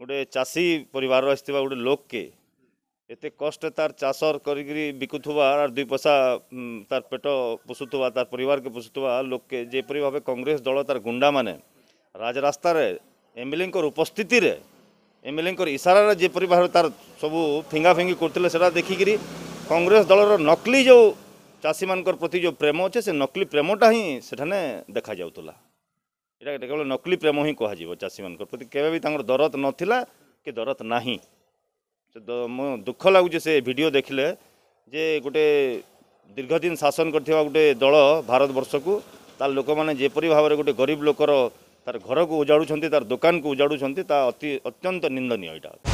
ଗୋଟେ ଚାଷୀ ପରିବାରର ଆସିଥିବା ଗୋଟେ ଲୋକକେ ଏତେ କଷ୍ଟ ତାର ଚାଷ କରିକିରି ବିକୁଥିବା ଆର୍ ଦୁଇ ପଇସା ତାର ପେଟ ପୋଷୁଥିବା ତାର ପରିବାରକେ ପୋଷୁଥିବା ଲୋକକେ ଯେପରି ଭାବେ କଂଗ୍ରେସ ଦଳ ତାର ଗୁଣ୍ଡାମାନେ ରାଜରାସ୍ତାରେ ଏମ୍ଏଲ୍ଏଙ୍କର ଉପସ୍ଥିତିରେ ଏମ୍ଏଲ୍ଏଙ୍କର ଇସାରାରେ ଯେପରି ଭାବେ ତାର ସବୁ ଫିଙ୍ଗାଫିଙ୍ଗି କରୁଥିଲେ ସେଟା ଦେଖିକିରି କଂଗ୍ରେସ ଦଳର ନକଲି ଯେଉଁ ଚାଷୀମାନଙ୍କର ପ୍ରତି ଯେଉଁ ପ୍ରେମ ଅଛି ସେ ନକଲି ପ୍ରେମଟା ହିଁ ସେଠାନେ ଦେଖାଯାଉଥିଲା ଏଇଟା କେବଳ ନକଲି ପ୍ରେମ ହିଁ କୁହାଯିବ ଚାଷୀମାନଙ୍କ ପ୍ରତି କେବେ ବି ତାଙ୍କର ଦରଦ ନଥିଲା କି ଦରଦ ନାହିଁ ମୁଁ ଦୁଃଖ ଲାଗୁଛି ସେ ଭିଡ଼ିଓ ଦେଖିଲେ ଯେ ଗୋଟେ ଦୀର୍ଘଦିନ ଶାସନ କରିଥିବା ଗୋଟେ ଦଳ ଭାରତବର୍ଷକୁ ତା'ର ଲୋକମାନେ ଯେପରି ଭାବରେ ଗୋଟେ ଗରିବ ଲୋକର ତାର ଘରକୁ ଉଜାଡ଼ୁଛନ୍ତି ତାର ଦୋକାନକୁ ଉଜାଡ଼ୁଛନ୍ତି ତା ଅତି ଅତ୍ୟନ୍ତ ନିନ୍ଦନୀୟ ଏଇଟା